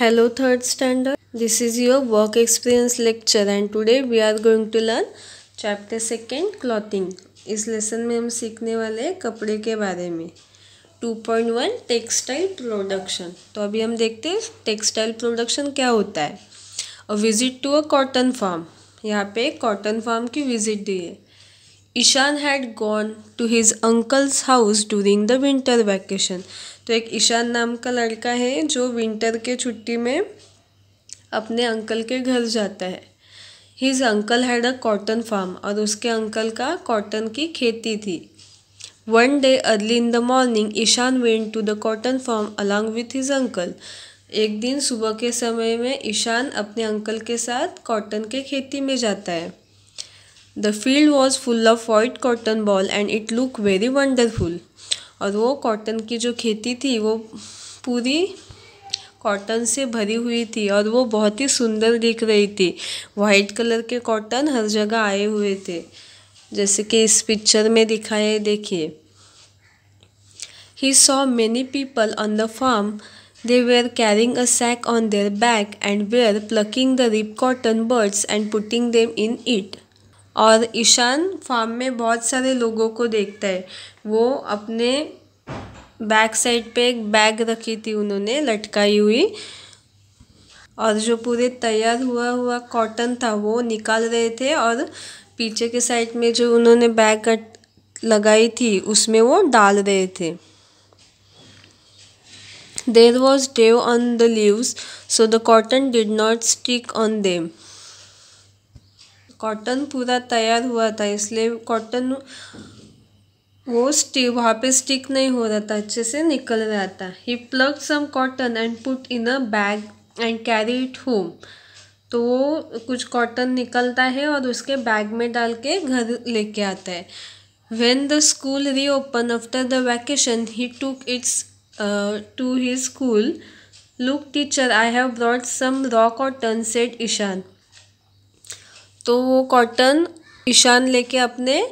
Hello 3rd standard this is your work experience lecture and today we are going to learn chapter second clothing इस lesson में हम सीखने वाले हैं कपड़े के बारे में 2.1 टेक्सटाइल प्रोडक्शन तो अभी हम देखते हैं टेक्सटाइल प्रोडक्शन क्या होता है a visit to a cotton farm यहाँ पे कॉटन फार्म की विजिट दी है Ishan had gone to his uncle's house during the winter vacation तो एक ईशान नाम का लड़का है जो विंटर के छुट्टी में अपने अंकल के घर जाता है his uncle had a cotton farm और उसके अंकल का कॉटन की खेती थी one day early in the morning Ishan went to the cotton farm along with his uncle एक दिन सुबह के समय में ईशान अपने अंकल के साथ कॉटन के खेती में जाता है The field was full of white cotton ball and it looked very wonderful. और वो कॉटन की जो खेती थी वो पूरी कॉटन से भरी हुई थी और वो बहुत ही सुंदर दिख रही थी वाइट कलर के कॉटन हर जगह आए हुए थे जैसे कि इस पिक्चर में दिखाए देखिए he saw many people on the farm they were carrying a sack on their back and were plucking the ripe cotton birds and putting them in it और ईशान फार्म में बहुत सारे लोगों को देखता है वो अपने बैक साइड पे एक बैग रखी थी उन्होंने लटकाई हुई और जो पूरे तैयार हुआ हुआ कॉटन था वो निकाल रहे थे और पीछे के साइड में जो उन्होंने बैग लगाई थी उसमें वो डाल रहे थे there was dew on the leaves so the cotton did not stick on them cotton पूरा तैयार हुआ था इसलिए कॉटन वो स्टी वहाँ पे स्टिक नहीं हो रहा था अच्छे से निकल रहा था he pluck some cotton and put in a bag and carry it home तो वो कुछ कॉटन निकलता है और उसके बैग में डाल के घर लेके आता है when the school reopen after the vacation he took its to he school look teacher I have brought some raw cotton said Ishan तो वो कॉटन ईशान लेके अपने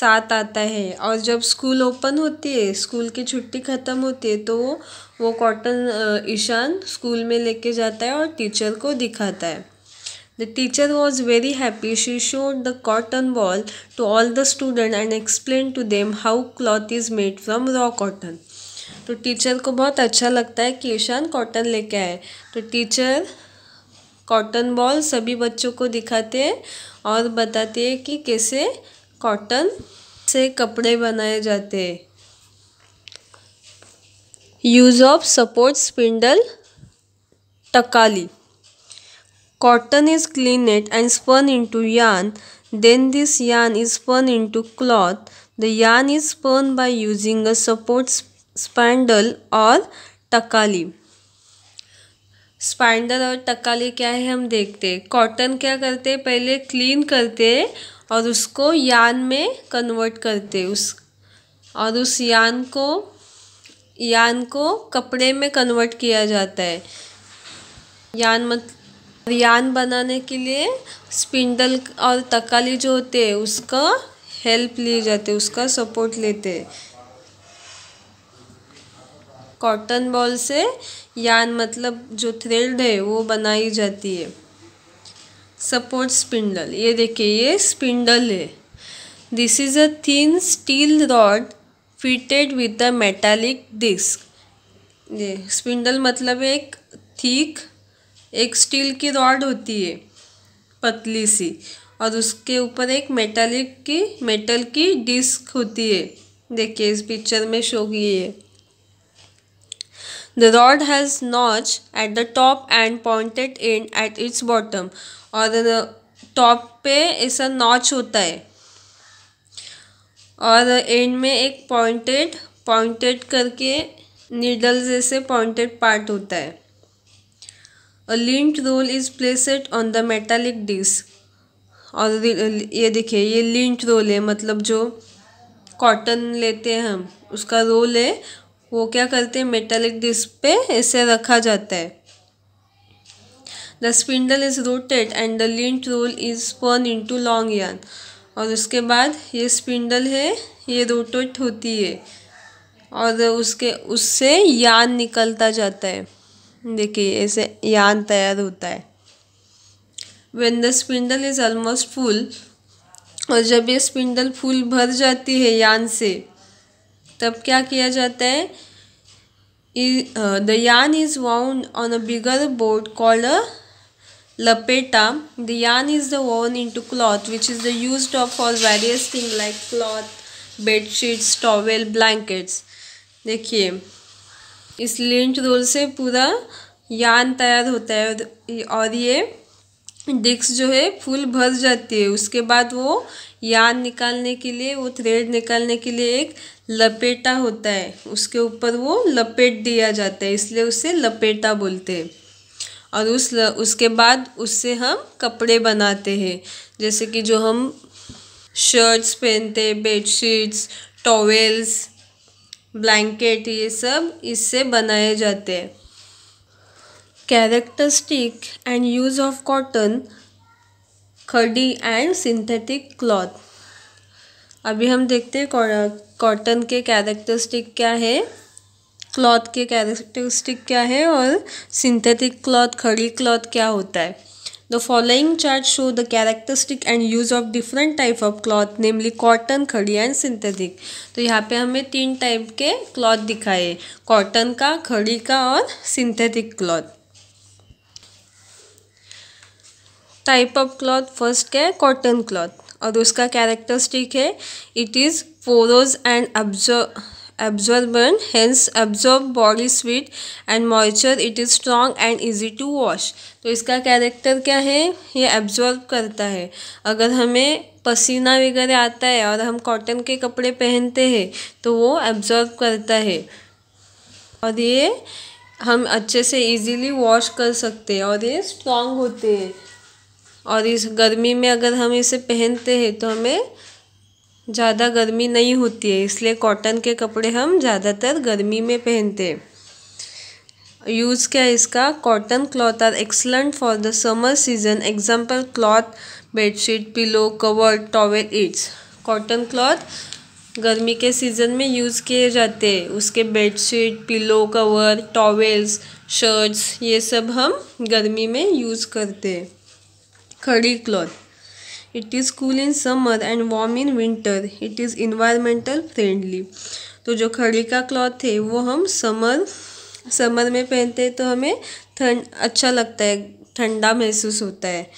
साथ आता है और जब स्कूल ओपन होती है स्कूल की छुट्टी ख़त्म होती है तो वो वो कॉटन ईशान स्कूल में लेके जाता है और टीचर को दिखाता है the teacher was very happy she showed the cotton ball to all the student and explain to them how cloth is made from raw cotton तो टीचर को बहुत अच्छा लगता है कि ईशान कॉटन लेके आए तो टीचर कॉटन बॉल सभी बच्चों को दिखाते हैं और बताते हैं कि कैसे कॉटन से कपड़े बनाए जाते हैं use of support spindle takli cotton is clean it and spun into yarn then this yarn is spun into cloth the yarn is spun by using a support spindle और टकाली स्पैंडल और टकाले क्या है हम देखते हैं कॉटन क्या करते हैं पहले क्लीन करते हैं और उसको यान में कन्वर्ट करते उस और उस यान को यान को कपड़े में कन्वर्ट किया जाता है यान मत यान बनाने के लिए स्पिंडल और तकाली जो होते हैं उसका हेल्प लिए जाते उसका सपोर्ट लेते हैं कॉटन बॉल से यान मतलब जो थ्रेड है वो बनाई जाती है सपोर्ट स्पिंडल ये देखिए ये स्पिंडल है this is a thin steel rod fitted with a metallic disc ये स्पिंडल मतलब एक थीक एक स्टील की रॉड होती है पतली सी और उसके ऊपर एक मेटालिक की मेटल की डिस्क होती है देखिए इस पिक्चर में शो की है The rod has notch at the top and pointed end at its bottom और टॉप पे ऐसा नॉच होता है और एंड में एक पॉइंटेड पॉइंटेड करके नीडल जैसे पॉइंटेड पार्ट होता है a lint roll is placed on the metallic disc और ये देखिए ये लिंट रोल है मतलब जो कॉटन लेते हैं हम उसका रोल है वो क्या करते हैं मेटेलिक डिस्क पे इसे रखा जाता है the spindle is rotated and the lint roll is turn to long yarn और उसके बाद ये स्पिंडल है ये रोटेट होती है और उसके उससे यान निकलता जाता है देखिए ऐसे यान तैयार होता है when the spindle is almost full और जब ये स्पिंडल फुल भर जाती है यान से तब क्या किया जाता है the yarn is wound on a bigger board called a लपेटा the yarn is the one in two cloth which is the use of for various thing like cloth bedsheets towel blankets देखिए इस lint role से पूरा यान तैयार होता है और ये डिक्स जो है फुल भर जाती है उसके बाद वो यान निकालने के लिए वो थ्रेड निकालने के लिए एक लपेटा होता है उसके ऊपर वो लपेट दिया जाता है इसलिए उसे लपेटा बोलते हैं और उस ल, उसके बाद उससे हम कपड़े बनाते हैं जैसे कि जो हम शर्ट्स पहनते हैं बेडशीट्स टॉवेल्स ब्लैंकेट ये सब इससे बनाए जाते हैं characteristic and use of cotton khadi and synthetic cloth अभी हम देखते हैं कॉटन के कैरेक्टरिस्टिक क्या है क्लॉथ के कैरेक्टरिस्टिक क्या है और सिंथेटिक क्लॉथ खड़ी क्लॉथ क्या होता है the following chart show the characteristic and use of different type of cloth namely cotton khadi and synthetic तो यहाँ पे हमें तीन टाइप के क्लॉथ दिखाए कॉटन का खड़ी का और synthetic cloth type of cloth first क्या है कॉटन क्लॉथ और उसका कैरेक्टरिस्टिक है it is porous and absorbent hence absorb body sweat and and it is is and easy to wash तो इसका कैरेक्टर क्या है ये एब्जॉर्ब करता है अगर हमें पसीना वगैरह आता है और हम कॉटन के कपड़े पहनते हैं तो वो एब्जॉर्ब करता है और ये हम अच्छे से इजीली वॉश कर सकते हैं और ये स्ट्रॉन्ग होते हैं और इस गर्मी में अगर हम इसे पहनते हैं तो हमें ज़्यादा गर्मी नहीं होती है इसलिए कॉटन के कपड़े हम ज़्यादातर गर्मी में पहनते हैं यूज़ क्या है इसका cotton cloth are excellent for the summer season example cloth bedsheet pillow cover towel it's cotton cloth गर्मी के सीज़न में यूज़ किए जाते हैं उसके bedsheet pillow cover towels shirts ये सब हम गर्मी में यूज़ करते हैं khadi cloth it is cool in summer and warm in winter it is environmental friendly तो जो खड़ी का क्लॉथ है वो हम समर समर में पहनते हैं तो हमें ठंड अच्छा लगता है ठंडा महसूस होता है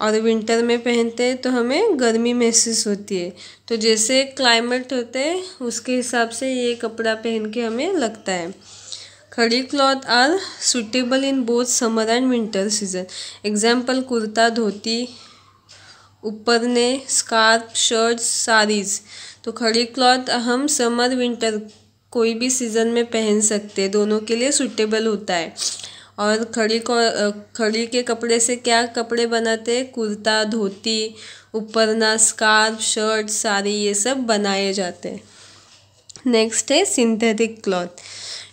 और विंटर में पहनते हैं तो हमें गर्मी महसूस होती है तो जैसे क्लाइमेट होते हैं उसके हिसाब से ये कपड़ा पहन के हमें लगता है khadi cloth are suitable in both summer and winter season example kurta dhoti उपरने स्कार्फ शर्ट साड़ीज़ तो खड़ी क्लॉथ हम समर विंटर कोई भी सीज़न में पहन सकते हैं दोनों के लिए सुटेबल होता है और खड़ी खड़ी के कपड़े से क्या कपड़े बनाते हैं कुर्ता धोती उपरना स्कार्फ शर्ट साड़ी ये सब बनाए जाते हैं नेक्स्ट है synthetic cloth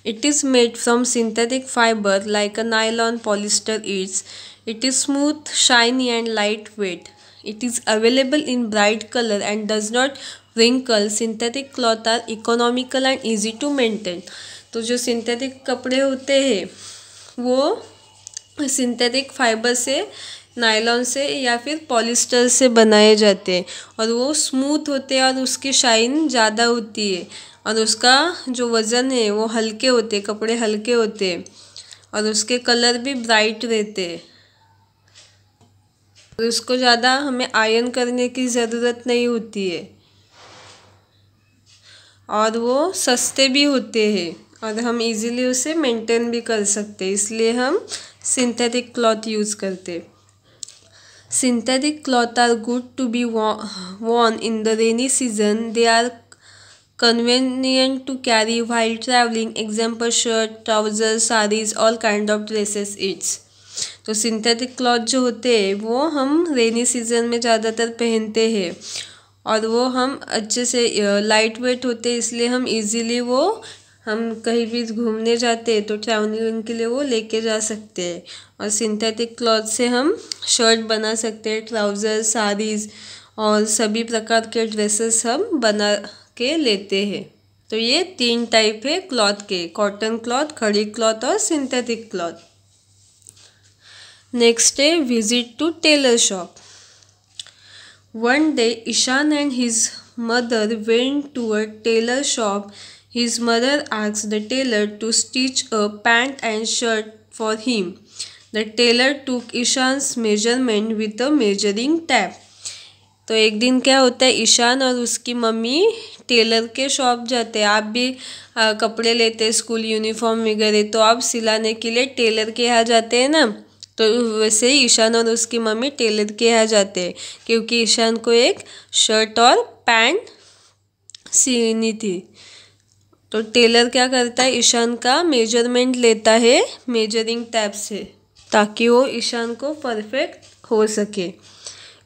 It is made from synthetic fiber like a nylon polyester is. It is smooth, shiny and lightweight. It is available in bright color and does not wrinkle. Synthetic cloth are economical and easy to maintain. तो जो synthetic कपड़े होते हैं वो synthetic fibre से nylon से या फिर पॉलिस्टर से बनाए जाते हैं और वो स्मूथ होते हैं और उसकी शाइन ज़्यादा होती है और उसका जो वज़न है वो हल्के होते कपड़े हल्के होते हैं और उसके कलर भी ब्राइट रहते और उसको ज़्यादा हमें आयन करने की ज़रूरत नहीं होती है और वो सस्ते भी होते हैं और हम इजीली उसे मेंटेन भी कर सकते हैं इसलिए हम सिंथेटिक क्लॉथ यूज़ करते हैं Synthetic cloth are good to be worn in the rainy season. They are convenient to carry while traveling. Example shirt, trousers, sarees, all kind of dresses. It's तो synthetic cloth जो होते हैं वो हम rainy season में ज़्यादातर पहनते हैं और वो हम अच्छे से लाइट वेट होते हैं इसलिए हम इजीली वो हम कहीं भी घूमने जाते हैं तो ट्रैवलिंग के लिए वो लेके जा सकते हैं और सिंथेटिक क्लॉथ से हम शर्ट बना सकते हैं ट्राउज़र साड़ीज़ और सभी प्रकार के ड्रेसेस हम बना के लेते हैं तो ये तीन टाइप है क्लॉथ के कॉटन क्लॉथ खड़ी क्लॉथ और सिंथेटिक क्लॉथ नेक्स्ट है visit to tailor shop one day Ishaan and his mother went to a tailor shop His mother asks the tailor to stitch a pant and shirt for him. The tailor took ishan's measurement with a measuring tape तो एक दिन क्या होता है ईशान और उसकी mummy Taylor के shop जाते हैं आप भी आ, कपड़े लेते हैं स्कूल यूनिफॉर्म वगैरह तो आप सिलाने के लिए टेलर के यहाँ जाते हैं ना तो वैसे ही ईशान और उसकी मम्मी टेलर के यहाँ जाते हैं क्योंकि ईशान को एक शर्ट और पैंट सीनी थी तो टेलर क्या करता है ईशान का मेजरमेंट लेता है मेजरिंग टैप से ताकि वो ईशान को परफेक्ट हो सके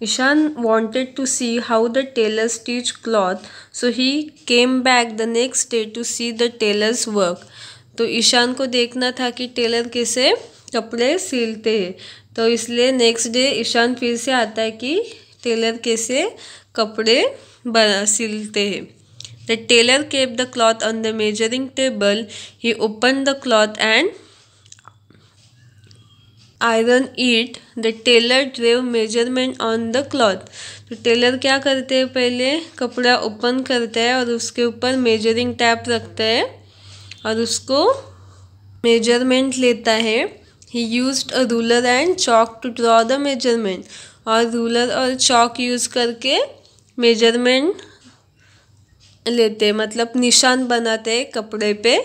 Ishaan wanted to see how the tailor stitch cloth so he came back the next day to see the tailor's work तो ईशान को देखना था कि टेलर कैसे कपड़े सिलते हैं तो इसलिए नेक्स्ट डे ईशान फिर से आता है कि टेलर कैसे कपड़े बना सिलते हैं The tailor kept the cloth on the measuring table. He opened the cloth and iron it the tailor drew measurement on the cloth तो टेलर क्या करते हैं पहले कपड़ा ओपन करता है और उसके ऊपर मेजरिंग टैप रखता है और उसको मेजरमेंट लेता है he use a ruler and chalk to draw the measurement और रूलर और चॉक यूज़ करके मेजरमेंट लेते मतलब निशान बनाते कपड़े पे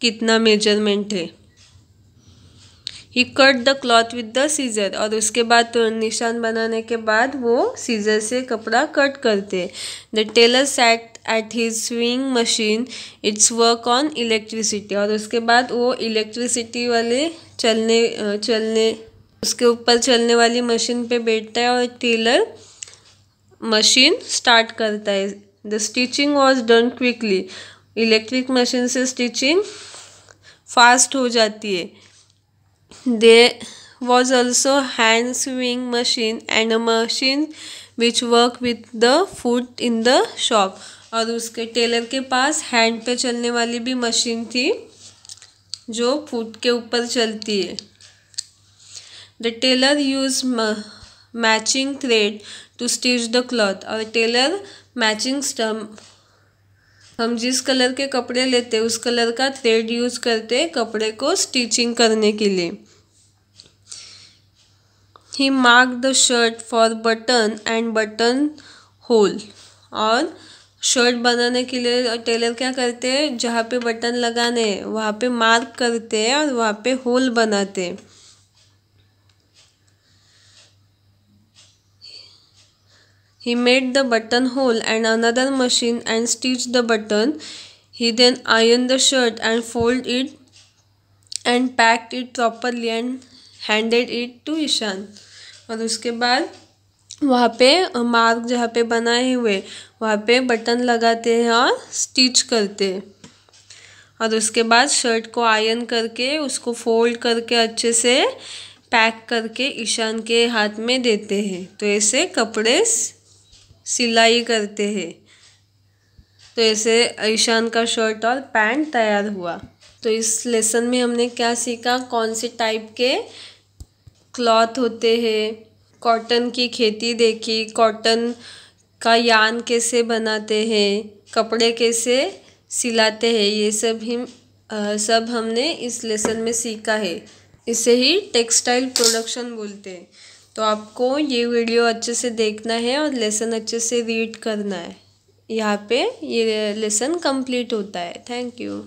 कितना मेजरमेंट है he cut the cloth with the scissor और उसके बाद तो निशान बनाने के बाद वो सीजर से कपड़ा कट करते the tailor set at his sewing machine it's work on electricity और उसके बाद वो इलेक्ट्रिसिटी वाले चलने चलने उसके ऊपर चलने वाली मशीन पे बैठता है और टेलर मशीन स्टार्ट करता है the stitching was done quickly electric machine से स्टिचिंग फास्ट हो जाती है there was also hand sewing machine and a machine which work with the foot in the shop और उसके टेलर के पास हैंड पे चलने वाली भी मशीन थी जो फूट के ऊपर चलती है the tailor use matching thread to stitch the cloth और टेलर मैचिंग स्टम हम जिस कलर के कपड़े लेते उस कलर का थ्रेड यूज करते कपड़े को स्टिचिंग करने के लिए he mark the shirt for button and button hole और शर्ट बनाने के लिए टेलर क्या करते हैं जहाँ पे बटन लगाने वहाँ पे मार्क करते हैं और वहाँ पे होल बनाते हैं He made the button hole and another machine and stitched the button. He then ironed the shirt and folded it and packed it properly and handed it to Ishan. और उसके बाद वहाँ पे मार्ग जहाँ पे बनाए हुए वहाँ पे बटन लगाते हैं और स्टिच करते और उसके बाद शर्ट को आयन करके उसको फोल्ड करके अच्छे से पैक करके ईशान के हाथ में देते हैं तो ऐसे कपड़े सिलाई करते हैं तो ऐसे ईशान का शर्ट और पैंट तैयार हुआ तो इस लेसन में हमने क्या सीखा कौन से टाइप के क्लॉथ होते हैं कॉटन की खेती देखी कॉटन का यान कैसे बनाते हैं कपड़े कैसे सिलाते हैं ये सब हम सब हमने इस लेसन में सीखा है इसे ही टेक्सटाइल प्रोडक्शन बोलते हैं तो आपको ये वीडियो अच्छे से देखना है और लेसन अच्छे से रीड करना है यहाँ पे ये लेसन कंप्लीट होता है थैंक यू